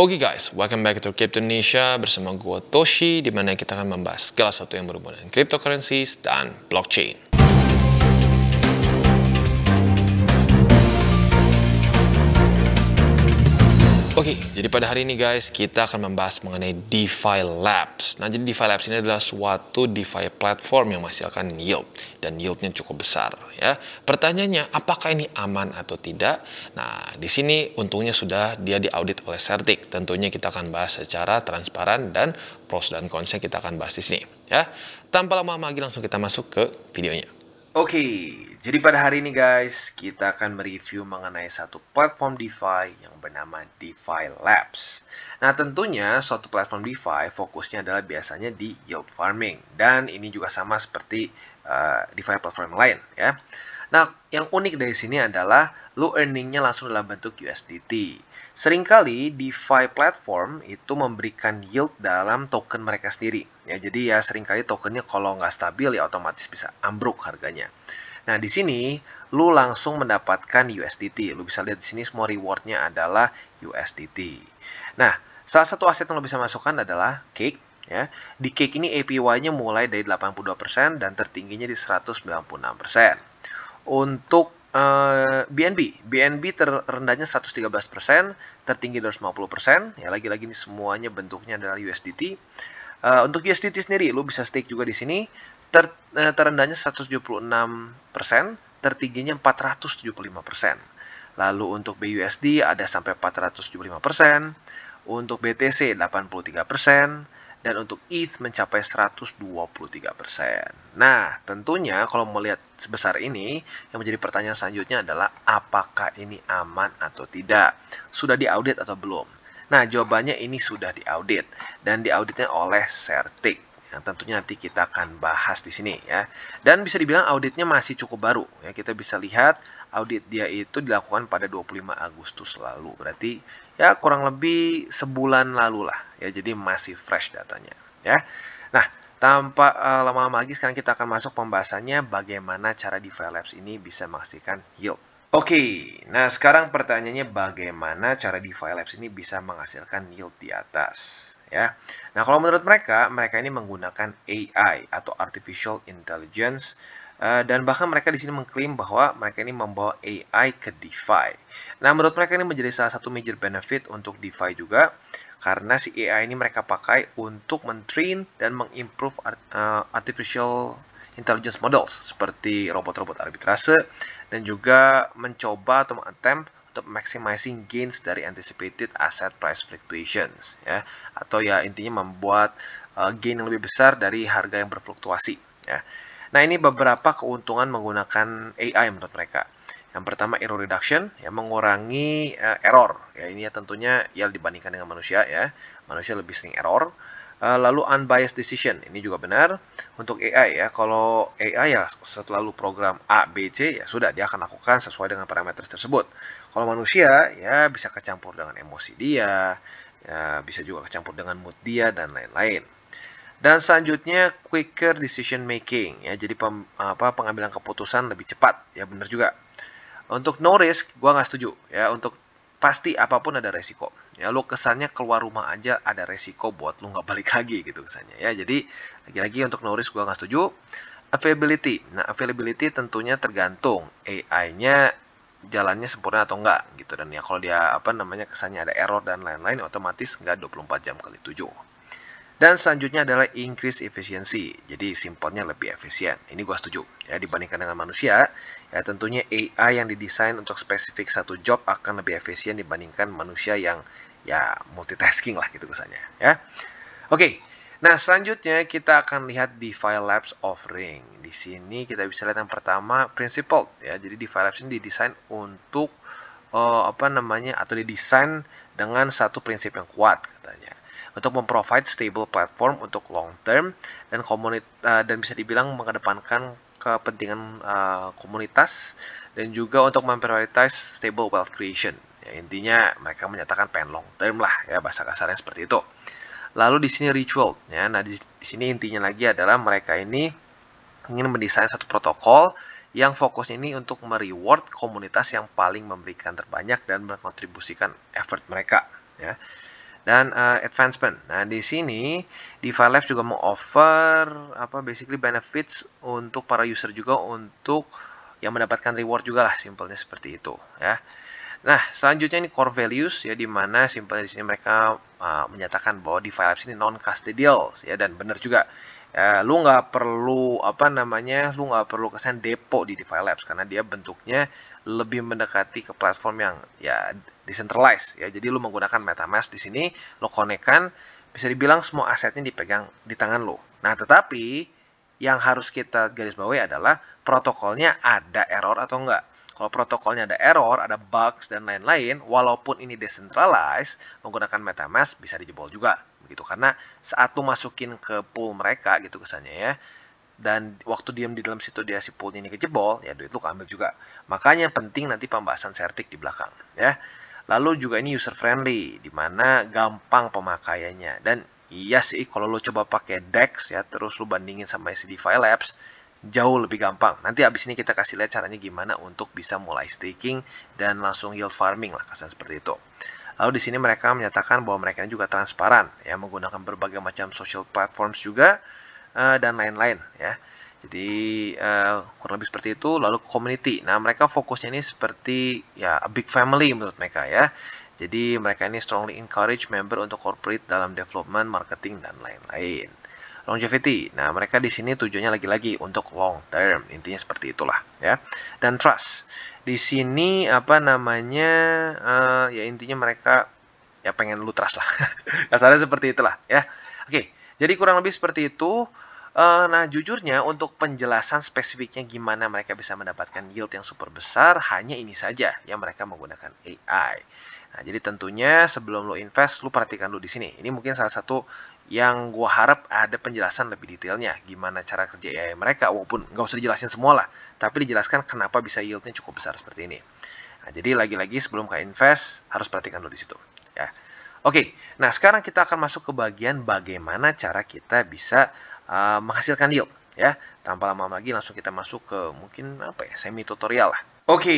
Oke okay guys, welcome back to Crypto Indonesia bersama gue Toshi di mana kita akan membahas segala satu yang berhubungan dengan cryptocurrencies dan blockchain. Jadi pada hari ini guys, kita akan membahas mengenai DeFi Labs. Nah, jadi DeFi Labs ini adalah suatu DeFi platform yang menghasilkan yield dan yieldnya cukup besar ya. Pertanyaannya, apakah ini aman atau tidak? Nah, di sini untungnya sudah dia diaudit oleh Certik. Tentunya kita akan bahas secara transparan dan pros dan konsep kita akan bahas di sini ya. Tanpa lama-lama lagi langsung kita masuk ke videonya. Oke, jadi pada hari ini guys, kita akan mereview mengenai satu platform DeFi yang bernama DeFi Labs. Nah tentunya suatu platform DeFi fokusnya adalah biasanya di yield farming. Dan ini juga sama seperti uh, DeFi platform lain ya. Nah, yang unik dari sini adalah lu earningnya langsung dalam bentuk USDT. Seringkali DeFi platform itu memberikan yield dalam token mereka sendiri. Ya, jadi ya seringkali tokennya kalau nggak stabil ya otomatis bisa ambruk harganya. Nah, di sini lu langsung mendapatkan USDT. Lu bisa lihat di sini semua rewardnya adalah USDT. Nah, salah satu aset yang lu bisa masukkan adalah Cake. Ya. Di Cake ini APY-nya mulai dari 82% dan tertingginya di 196%. Untuk uh, eh, BNB, BNB terendahnya 113%, tertinggi 250%. Ya lagi-lagi ini semuanya bentuknya adalah USDT. Uh, eh, untuk USDT sendiri, lo bisa stake juga di sini. Ter, uh, terendahnya 176%, tertingginya 475%. Lalu untuk BUSD ada sampai 475%, untuk BTC 83%, dan untuk ETH mencapai 123%. Nah, tentunya kalau melihat sebesar ini, yang menjadi pertanyaan selanjutnya adalah apakah ini aman atau tidak? Sudah diaudit atau belum? Nah, jawabannya ini sudah diaudit dan diauditnya oleh Certik yang tentunya nanti kita akan bahas di sini ya. Dan bisa dibilang auditnya masih cukup baru ya. Kita bisa lihat audit dia itu dilakukan pada 25 Agustus lalu. Berarti ya kurang lebih sebulan lalu lah ya. Jadi masih fresh datanya ya. Nah, tanpa lama eh, lama-lama lagi sekarang kita akan masuk pembahasannya bagaimana cara di Labs ini bisa menghasilkan yield. Oke, okay, nah sekarang pertanyaannya bagaimana cara di Labs ini bisa menghasilkan yield di atas ya. Nah, kalau menurut mereka, mereka ini menggunakan AI atau artificial intelligence Eh, dan bahkan mereka di sini mengklaim bahwa mereka ini membawa AI ke DeFi. Nah, menurut mereka ini menjadi salah satu major benefit untuk DeFi juga karena si AI ini mereka pakai untuk mentrain dan mengimprove art, uh, artificial intelligence models seperti robot-robot arbitrase dan juga mencoba atau mengattempt untuk maximizing gains dari anticipated asset price fluctuations ya atau ya intinya membuat uh, gain yang lebih besar dari harga yang berfluktuasi ya. Nah, ini beberapa keuntungan menggunakan AI menurut mereka. Yang pertama error reduction, ya mengurangi uh, error. Ya ini ya tentunya ya dibandingkan dengan manusia ya. Manusia lebih sering error. Eh, lalu unbiased decision, ini juga benar untuk AI ya. Kalau AI ya selalu program A, B, C ya sudah dia akan lakukan sesuai dengan parameter tersebut. Kalau manusia ya bisa kecampur dengan emosi dia, ya, bisa juga kecampur dengan mood dia dan lain-lain. Dan selanjutnya quicker decision making ya. Jadi pem, apa pengambilan keputusan lebih cepat ya benar juga. Untuk no risk gue nggak setuju ya untuk pasti apapun ada resiko. Ya lo kesannya keluar rumah aja ada resiko buat lo nggak balik lagi gitu kesannya ya. Jadi lagi-lagi untuk no risk gue nggak setuju. Availability. Nah, availability tentunya tergantung AI-nya jalannya sempurna atau enggak gitu dan ya kalau dia apa namanya kesannya ada error dan lain-lain otomatis enggak 24 jam kali tujuh dan selanjutnya adalah increase efficiency. Jadi simpelnya lebih efisien. Ini gua setuju. Ya dibandingkan dengan manusia, ya tentunya AI yang didesain untuk spesifik satu job akan lebih efisien dibandingkan manusia yang ya multitasking lah gitu kesannya, ya. Oke. Okay. Nah, selanjutnya kita akan lihat di file labs offering. Di sini kita bisa lihat yang pertama principle ya. Jadi di file labs ini didesain untuk uh, apa namanya atau didesain dengan satu prinsip yang kuat katanya untuk memprovide stable platform untuk long term dan komunitas uh, eh, dan bisa dibilang mengedepankan kepentingan uh, komunitas dan juga untuk memprioritize stable wealth creation. Ya, intinya mereka menyatakan pengen long term lah ya bahasa kasarnya seperti itu. Lalu di sini ritual ya. Nah, di, di sini intinya lagi adalah mereka ini ingin mendesain satu protokol yang fokus ini untuk mereward komunitas yang paling memberikan terbanyak dan mengkontribusikan effort mereka ya dan uh, advancement. Nah, di sini file Labs juga mau offer apa basically benefits untuk para user juga untuk yang mendapatkan reward juga lah simpelnya seperti itu ya. Nah, selanjutnya ini core values ya di mana simpelnya di sini mereka uh, menyatakan bahwa file Labs ini non custodial ya dan benar juga ya, lu nggak perlu apa namanya lu nggak perlu kesan depo di DeFi Labs karena dia bentuknya lebih mendekati ke platform yang ya decentralized ya jadi lu menggunakan MetaMask di sini lu konekkan bisa dibilang semua asetnya dipegang di tangan lu nah tetapi yang harus kita garis bawahi adalah protokolnya ada error atau enggak kalau protokolnya ada error, ada bugs, dan lain-lain, walaupun ini decentralized, menggunakan MetaMask bisa dijebol juga gitu karena saat lu masukin ke pool mereka gitu kesannya ya dan waktu diam di dalam situ dia si poolnya ini kejebol ya duit lu keambil juga makanya penting nanti pembahasan sertik di belakang ya lalu juga ini user friendly dimana gampang pemakaiannya dan iya sih kalau lu coba pakai DEX ya terus lu bandingin sama file apps jauh lebih gampang nanti abis ini kita kasih lihat caranya gimana untuk bisa mulai staking dan langsung yield farming lah kesan seperti itu Lalu di sini mereka menyatakan bahwa mereka juga transparan ya menggunakan berbagai macam social platforms juga uh, dan lain-lain ya. Jadi uh, kurang lebih seperti itu. Lalu community. Nah mereka fokusnya ini seperti ya a big family menurut mereka ya. Jadi mereka ini strongly encourage member untuk corporate dalam development, marketing dan lain-lain longevity. Nah, mereka di sini tujuannya lagi-lagi untuk long term. Intinya seperti itulah ya. Dan trust. Di sini apa namanya uh, ya intinya mereka ya pengen lu trust lah. Kasarnya seperti itulah ya. Oke, jadi kurang lebih seperti itu. Uh, nah, jujurnya untuk penjelasan spesifiknya gimana mereka bisa mendapatkan yield yang super besar, hanya ini saja yang mereka menggunakan AI. Nah, jadi tentunya sebelum lo invest, lo perhatikan dulu di sini. Ini mungkin salah satu yang gue harap ada penjelasan lebih detailnya gimana cara kerja AI mereka, walaupun nggak usah dijelasin semua lah, tapi dijelaskan kenapa bisa yieldnya cukup besar seperti ini. Nah, jadi lagi-lagi sebelum ke invest harus perhatikan dulu di situ. Ya. Oke, nah sekarang kita akan masuk ke bagian bagaimana cara kita bisa uh, menghasilkan yield ya. Tanpa lama lagi langsung kita masuk ke mungkin apa ya semi tutorial lah. Oke,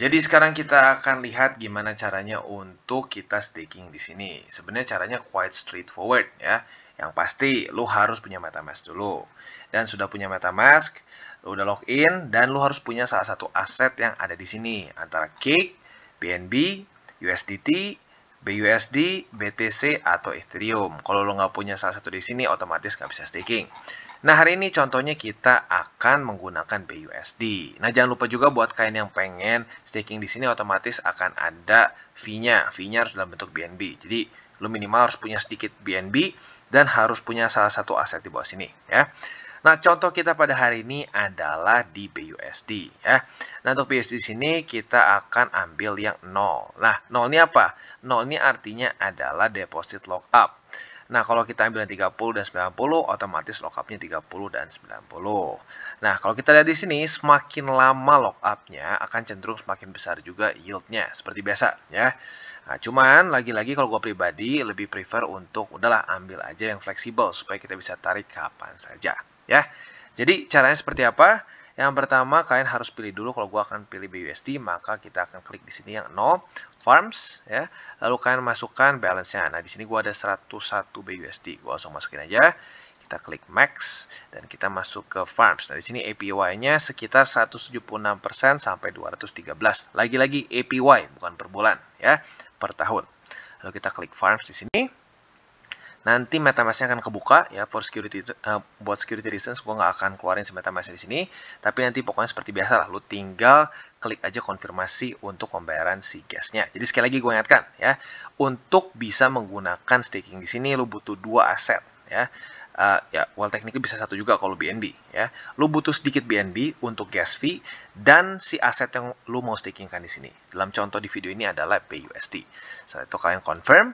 jadi sekarang kita akan lihat gimana caranya untuk kita staking di sini. Sebenarnya caranya quite straightforward ya. Yang pasti lu harus punya MetaMask dulu. Dan sudah punya MetaMask, lu udah login dan lu harus punya salah satu aset yang ada di sini antara Cake, BNB, USDT, BUSD, BTC atau Ethereum. Kalau lo nggak punya salah satu di sini, otomatis nggak bisa staking. Nah, hari ini contohnya kita akan menggunakan BUSD. Nah, jangan lupa juga buat kalian yang pengen staking di sini otomatis akan ada fee-nya. Fee-nya harus dalam bentuk BNB. Jadi, lu minimal harus punya sedikit BNB dan harus punya salah satu aset di bawah sini, ya. Nah, contoh kita pada hari ini adalah di BUSD ya. Nah, untuk BUSD di sini kita akan ambil yang 0. Nah, 0 ini apa? 0 ini artinya adalah deposit lock up. Nah, kalau kita ambil 30 dan 90, otomatis lockupnya 30 dan 90. Nah, kalau kita lihat di sini, semakin lama lockupnya akan cenderung semakin besar juga yieldnya, seperti biasa ya. Nah, cuman lagi-lagi kalau gue pribadi lebih prefer untuk udahlah ambil aja yang fleksibel supaya kita bisa tarik kapan saja ya. Jadi caranya seperti apa? Yang pertama kalian harus pilih dulu kalau gue akan pilih BUSD maka kita akan klik di sini yang 0 farms ya. Lalu kalian masukkan balance-nya. Nah, di sini gua ada 101 BUSD. Gua langsung masukin aja. Kita klik max dan kita masuk ke farms. Nah, di sini APY-nya sekitar 176% sampai 213. Lagi-lagi APY bukan per bulan ya, per tahun. Lalu kita klik farms di sini nanti metamask akan kebuka ya for security uh, buat security reasons gue nggak akan keluarin si MetaMask di sini tapi nanti pokoknya seperti biasa lah lu tinggal klik aja konfirmasi untuk pembayaran si gasnya jadi sekali lagi gue ingatkan ya untuk bisa menggunakan staking di sini lu butuh dua aset ya uh, ya well technically bisa satu juga kalau BNB ya. Lu butuh sedikit BNB untuk gas fee dan si aset yang lu mau stakingkan di sini. Dalam contoh di video ini adalah PUSD. Setelah itu kalian confirm,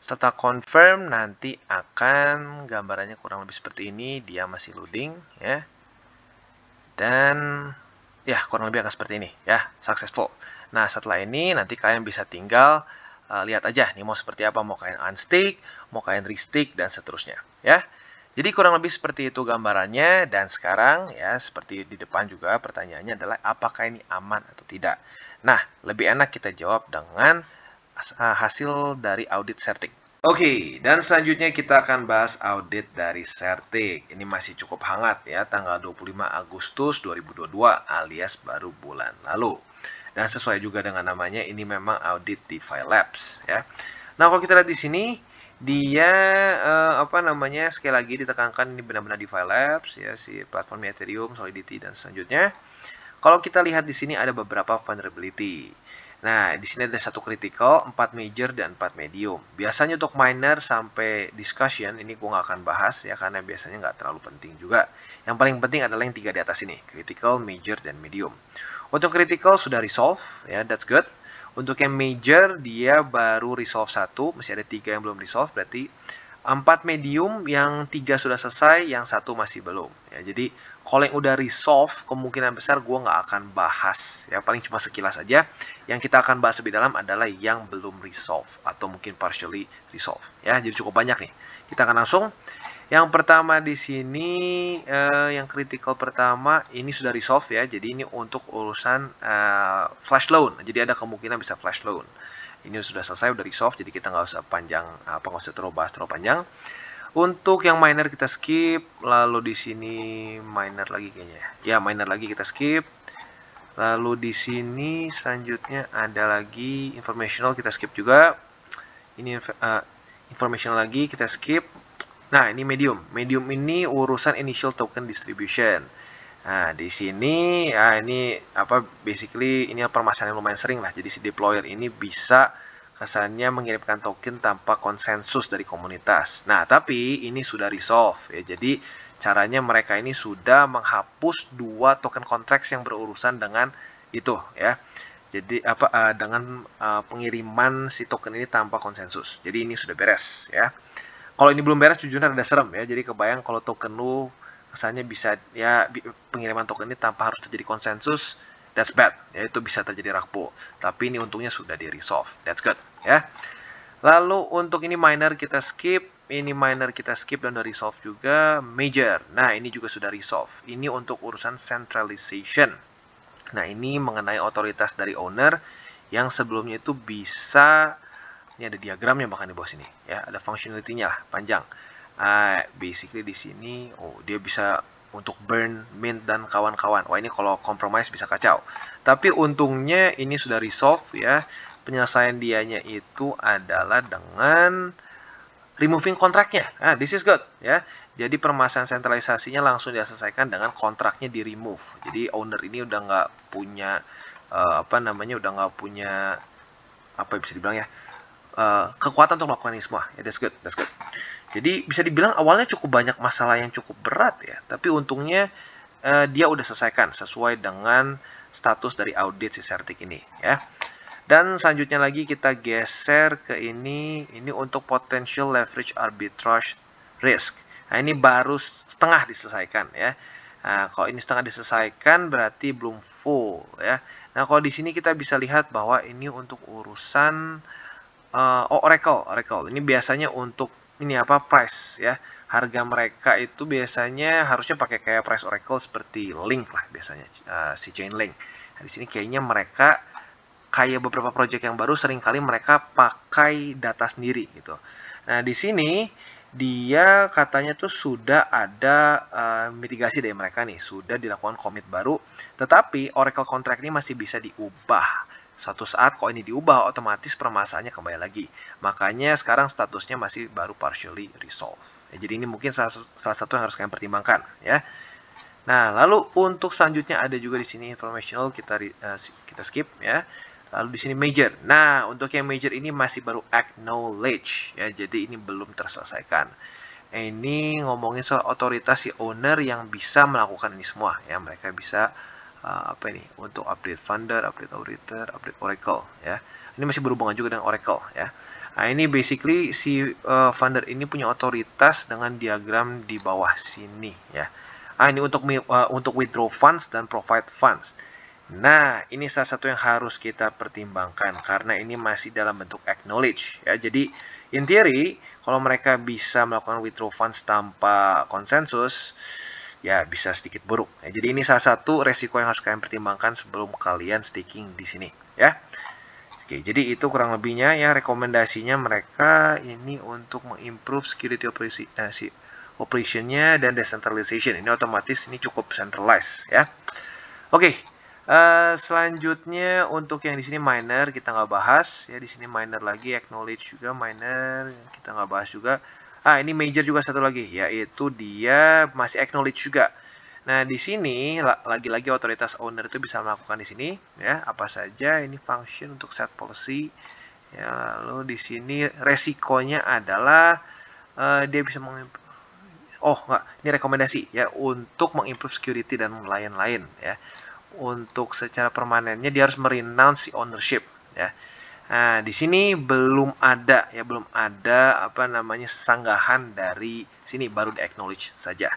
setelah confirm nanti akan gambarannya kurang lebih seperti ini, dia masih loading ya. Dan ya kurang lebih akan seperti ini ya, successful. Nah, setelah ini nanti kalian bisa tinggal uh, lihat aja nih mau seperti apa, mau kalian unstick, mau kalian restick dan seterusnya ya. Jadi kurang lebih seperti itu gambarannya dan sekarang ya seperti di depan juga pertanyaannya adalah apakah ini aman atau tidak. Nah, lebih enak kita jawab dengan Eh, hasil dari audit Certik. Oke, okay, dan selanjutnya kita akan bahas audit dari Certik. Ini masih cukup hangat ya, tanggal 25 Agustus 2022 alias baru bulan lalu. Dan sesuai juga dengan namanya, ini memang audit di Labs ya. Nah, kalau kita lihat di sini, dia eh, apa namanya sekali lagi ditekankan ini benar-benar di Labs ya si platform Ethereum, Solidity dan selanjutnya. Kalau kita lihat di sini ada beberapa vulnerability. Nah, di sini ada satu critical, 4 major, dan 4 medium. Biasanya untuk minor sampai discussion, ini gue nggak akan bahas ya, karena biasanya nggak terlalu penting juga. Yang paling penting adalah yang tiga di atas ini, critical, major, dan medium. Untuk critical sudah resolve, ya, that's good. Untuk yang major, dia baru resolve satu, masih ada tiga yang belum resolve, berarti 4 medium yang tiga sudah selesai, yang satu masih belum. Ya, jadi kalau yang udah resolve, kemungkinan besar gue nggak akan bahas. Ya paling cuma sekilas aja. Yang kita akan bahas lebih dalam adalah yang belum resolve atau mungkin partially resolve. Ya, jadi cukup banyak nih. Kita akan langsung. Yang pertama di sini, eh, yang critical pertama ini sudah resolve ya. Jadi ini untuk urusan eh, flash loan. Jadi ada kemungkinan bisa flash loan ini sudah selesai udah resolve jadi kita nggak usah panjang apa nggak usah terlalu bahas terlalu panjang untuk yang minor kita skip lalu di sini minor lagi kayaknya ya, ya minor lagi kita skip lalu di sini selanjutnya ada lagi informational kita skip juga ini uh, informational lagi kita skip nah ini medium medium ini urusan initial token distribution Nah, di sini ya ini apa basically ini permasalahan yang lumayan sering lah. Jadi si deployer ini bisa kesannya mengirimkan token tanpa konsensus dari komunitas. Nah, tapi ini sudah resolve ya. Jadi caranya mereka ini sudah menghapus dua token kontrak yang berurusan dengan itu ya. Jadi apa uh, dengan eh, pengiriman si token ini tanpa konsensus. Jadi ini sudah beres ya. Kalau ini belum beres jujurnya ada serem ya. Jadi kebayang kalau token lu kesannya bisa ya pengiriman token ini tanpa harus terjadi konsensus that's bad yaitu bisa terjadi rakpo tapi ini untungnya sudah di resolve that's good ya lalu untuk ini minor kita skip ini minor kita skip dan udah resolve juga major nah ini juga sudah resolve ini untuk urusan centralization nah ini mengenai otoritas dari owner yang sebelumnya itu bisa ini ada diagramnya bahkan di bawah sini ya ada functionality-nya panjang uh, basically di sini oh dia bisa untuk burn, mint dan kawan-kawan. Wah ini kalau compromise bisa kacau. Tapi untungnya ini sudah resolve ya. Penyelesaian dianya itu adalah dengan removing kontraknya. Ah, this is good ya. Jadi permasalahan sentralisasinya langsung diselesaikan dengan kontraknya di remove. Jadi owner ini udah nggak punya uh, apa namanya udah nggak punya apa bisa dibilang ya uh, kekuatan untuk melakukan ini semua. Yeah, that's good, that's good. Jadi bisa dibilang awalnya cukup banyak masalah yang cukup berat ya, tapi untungnya eh, dia udah selesaikan sesuai dengan status dari audit si Sertik ini ya. Dan selanjutnya lagi kita geser ke ini, ini untuk potential leverage arbitrage risk. Nah, ini baru setengah diselesaikan ya. Nah, kalau ini setengah diselesaikan berarti belum full ya. Nah, kalau di sini kita bisa lihat bahwa ini untuk urusan uh, oh, Oracle, Oracle. Ini biasanya untuk ini apa price ya harga mereka itu biasanya harusnya pakai kayak price oracle seperti link lah biasanya uh, si chain link nah, di sini kayaknya mereka kayak beberapa project yang baru seringkali mereka pakai data sendiri gitu nah di sini dia katanya tuh sudah ada uh, mitigasi dari mereka nih sudah dilakukan komit baru tetapi oracle contract ini masih bisa diubah Suatu saat kok ini diubah, otomatis permasalahannya kembali lagi. Makanya sekarang statusnya masih baru partially resolved. Ya, jadi ini mungkin salah, salah satu yang harus kalian pertimbangkan ya. Nah, lalu untuk selanjutnya ada juga di sini informational kita eh, kita skip ya. Lalu di sini major. Nah, untuk yang major ini masih baru acknowledge ya. Jadi ini belum terselesaikan. Ini ngomongin soal otoritas si owner yang bisa melakukan ini semua ya. Mereka bisa Ah, apa ini untuk update funder, update auditor, update Oracle ya. Ini masih berhubungan juga dengan Oracle ya. Nah, ini basically si uh, funder ini punya otoritas dengan diagram di bawah sini ya. Ah ini untuk uh, untuk withdraw funds dan provide funds. Nah, ini salah satu yang harus kita pertimbangkan karena ini masih dalam bentuk acknowledge ya. Jadi in theory kalau mereka bisa melakukan withdraw funds tanpa konsensus ya bisa sedikit buruk. Ya, jadi ini salah satu resiko yang harus kalian pertimbangkan sebelum kalian staking di sini ya. Oke, jadi itu kurang lebihnya ya rekomendasinya mereka ini untuk mengimprove security operasi eh, operationnya dan decentralization. Ini otomatis ini cukup centralized ya. Oke, Uh, selanjutnya untuk yang di sini miner kita nggak bahas ya di sini miner lagi acknowledge juga miner kita nggak bahas juga Ah, ini major juga satu lagi, yaitu dia masih acknowledge juga. Nah, di sini lagi-lagi otoritas owner itu bisa melakukan di sini ya, apa saja ini function untuk set policy. Ya, lalu di sini resikonya adalah uh, dia bisa meng Oh, enggak, ini rekomendasi ya untuk mengimprove security dan lain-lain ya. Untuk secara permanennya dia harus merenounce si ownership ya. Nah, di sini belum ada ya, belum ada apa namanya sanggahan dari sini baru di acknowledge saja.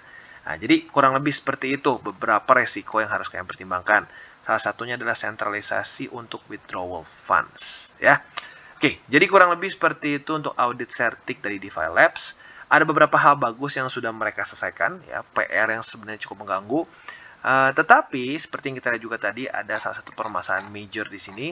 Nah, jadi kurang lebih seperti itu beberapa resiko yang harus kalian pertimbangkan. Salah satunya adalah sentralisasi untuk withdrawal funds ya. Oke, jadi kurang lebih seperti itu untuk audit Certik dari DeFi Labs. Ada beberapa hal bagus yang sudah mereka selesaikan ya, PR yang sebenarnya cukup mengganggu. Eh, tetapi seperti yang kita lihat juga tadi ada salah satu permasalahan major di sini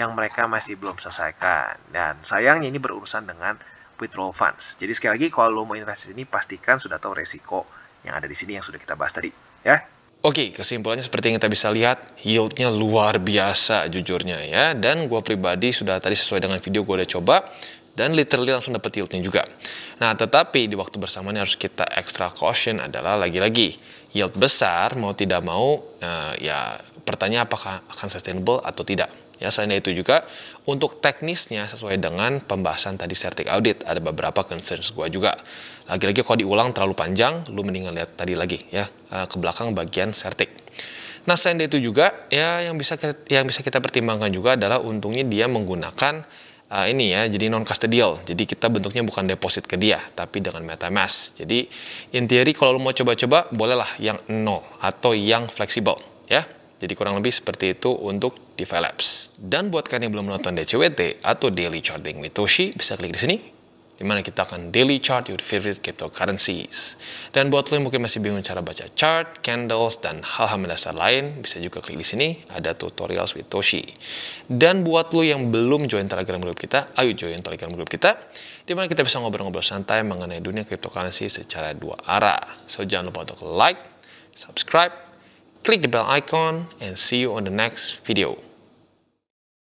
yang mereka masih belum selesaikan dan sayangnya ini berurusan dengan withdrawal funds. Jadi sekali lagi kalau mau investasi ini pastikan sudah tahu resiko yang ada di sini yang sudah kita bahas tadi ya. Oke, kesimpulannya seperti yang kita bisa lihat, yieldnya luar biasa jujurnya ya. Dan gue pribadi sudah tadi sesuai dengan video gue udah coba, dan literally langsung dapat yieldnya juga. Nah, tetapi di waktu bersamaan harus kita extra caution adalah lagi-lagi yield besar mau tidak mau uh, ya pertanyaan apakah akan sustainable atau tidak. Ya, selain itu juga untuk teknisnya sesuai dengan pembahasan tadi certik audit ada beberapa concern gua juga. Lagi-lagi kalau diulang terlalu panjang, lu mendingan lihat tadi lagi ya eh, ke belakang bagian certik. Nah, selain itu juga ya yang bisa yang bisa kita pertimbangkan juga adalah untungnya dia menggunakan uh, ini ya, jadi non custodial. Jadi kita bentuknya bukan deposit ke dia, tapi dengan MetaMask. Jadi in theory kalau lo mau coba-coba, bolehlah yang nol atau yang fleksibel, ya. Jadi kurang lebih seperti itu untuk DeFi Labs. Dan buat kalian yang belum menonton DCWT atau Daily Charting with Toshi, bisa klik di sini di mana kita akan daily chart your favorite cryptocurrencies. Dan buat lo yang mungkin masih bingung cara baca chart, candles, dan hal-hal mendasar lain, bisa juga klik di sini, ada tutorial with Toshi. Dan buat lo yang belum join Telegram grup kita, ayo join Telegram grup kita, di mana kita bisa ngobrol-ngobrol santai mengenai dunia cryptocurrency secara dua arah. So jangan lupa untuk like, subscribe, klik the bell icon, and see you on the next video.